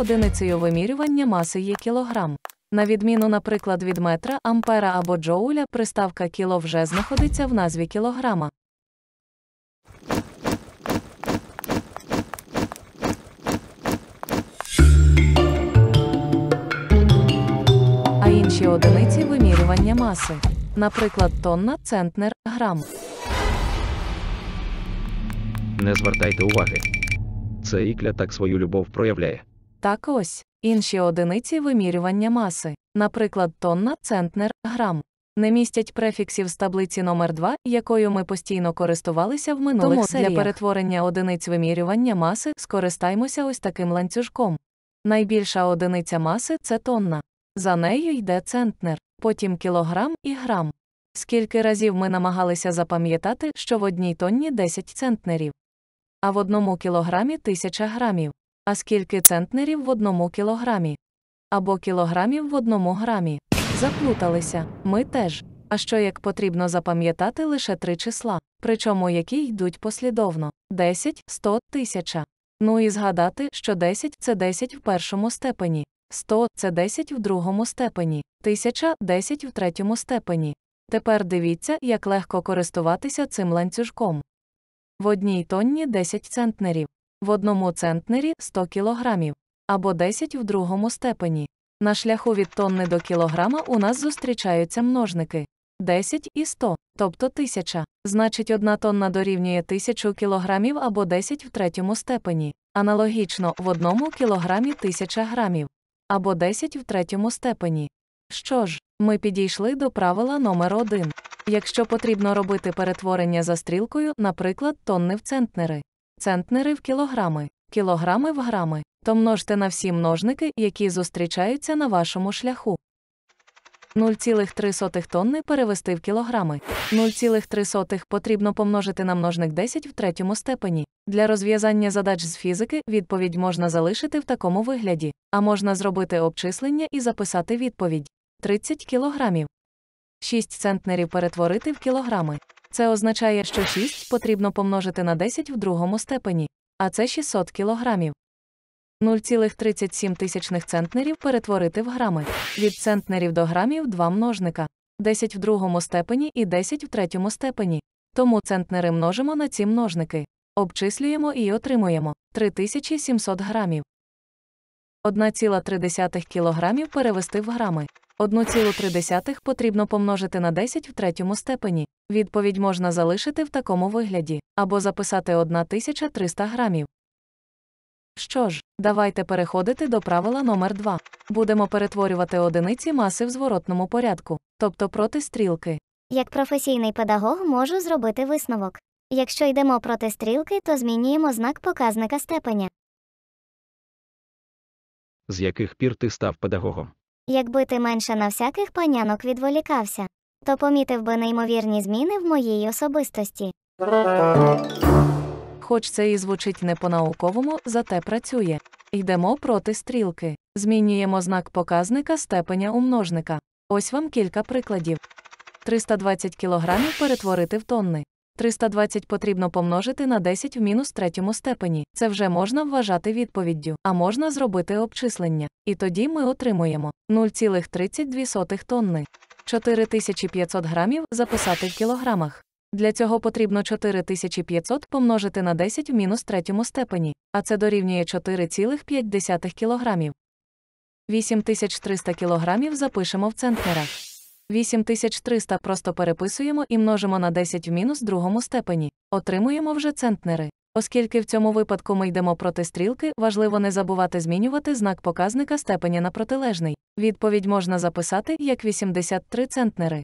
одиницею вимірювання маси є кілограм. На відміну, наприклад, від метра, ампера або джоуля, приставка кіло вже знаходиться в назві кілограма. А інші одиниці вимірювання маси. Наприклад, тонна, центнер, грам. Не звертайте уваги. Це ікля так свою любов проявляє. Так ось інші одиниці вимірювання маси, наприклад, тонна, центнер, грам, не містять префіксів з таблиці номер 2 якою ми постійно користувалися в минулих Тому серіях. для перетворення одиниць вимірювання маси скористаймося ось таким ланцюжком. Найбільша одиниця маси це тонна. За нею йде центнер, потім кілограм і грам. Скільки разів ми намагалися запам'ятати, що в одній тонні 10 центнерів, а в одному кілограмі 1000 грамів. А скільки центнерів в одному кілограмі? Або кілограмів в одному грамі. Заплуталися, ми теж. А що як потрібно запам'ятати лише три числа, причому які йдуть послідовно 10, 100, 1000. Ну і згадати, що 10 це 10 в першому степені, 100 це 10 в другому степені, 1000 – 10 в третьому степені. Тепер дивіться, як легко користуватися цим ланцюжком. В одній тонні 10 центнерів в одному центнері 100 кг, або 10 в другому степені. На шляху від тонни до кілограма у нас зустрічаються множники 10 і 100, тобто 1000. Значить, одна тонна дорівнює 1000 кілограмів або 10 в третьому степені. Аналогічно в одному кілограмі 1000 грамів, або 10 в третьому степені. Що ж, ми підійшли до правила номер 1 Якщо потрібно робити перетворення за стрілкою, наприклад, тонни в центнери, центнери в кілограми, кілограми в грами, то множте на всі множники, які зустрічаються на вашому шляху. 0,3 тонни перевести в кілограми. 0,3 потрібно помножити на множник 10 в третьому степені. Для розв'язання задач з фізики відповідь можна залишити в такому вигляді, а можна зробити обчислення і записати відповідь 30 кілограмів. 6 центнерів перетворити в кілограми. Це означає, що 6 потрібно помножити на 10 в другому степені, а це 600 кілограмів. 0,37 тисячних центнерів перетворити в грами. Від центнерів до грамів два множника 10 в другому степені і 10 в третьому степені. Тому центнери множимо на ці множники. Обчислюємо і отримуємо 3700 грамів. 1,3 кілограмів перевести в грами. 1,3 потрібно помножити на 10 в третьому степені, Відповідь можна залишити в такому вигляді або записати 1300 грамів. Що ж, давайте переходити до правила номер 2 Будемо перетворювати одиниці маси в зворотному порядку, тобто проти стрілки. Як професійний педагог можу зробити висновок. Якщо йдемо проти стрілки, то змінюємо знак показника степеня. З яких пір ти став педагогом? Якби ти менше на всяких панянок відволікався то помітив би неймовірні зміни в моїй особистості. Хоч це і звучить не по-науковому, зате працює. Йдемо проти стрілки. Змінюємо знак показника степеня умножника. Ось вам кілька прикладів. 320 кг перетворити в тонни. 320 потрібно помножити на 10 в мінус третьому степені. Це вже можна вважати відповіддю, а можна зробити обчислення. І тоді ми отримуємо 0,32 тонни. 4500 грамів записати в кілограмах. Для цього потрібно 4500 помножити на 10 в мінус третьому степені, а це дорівнює 4,5 кг. 8300 кг запишемо в центнерах. 8300 просто переписуємо і множимо на 10 в мінус другому степені, отримуємо вже центнери. Оскільки в цьому випадку ми йдемо проти стрілки, важливо не забувати змінювати знак показника степеня на протилежний. Відповідь можна записати як 83 центнери.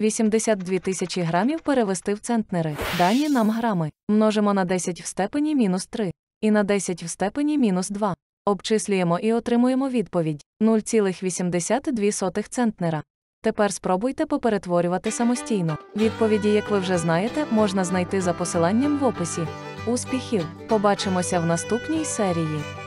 82 тисячі грамів перевести в центнери. Дані нам грами. Множимо на 10 в степені мінус 3 і на 10 в степені мінус 2. Обчислюємо і отримуємо відповідь 0,82 центнера. Тепер спробуйте поперетворювати самостійно. Відповіді, як ви вже знаєте, можна знайти за посиланням в описі. Успіхів! Побачимося в наступній серії.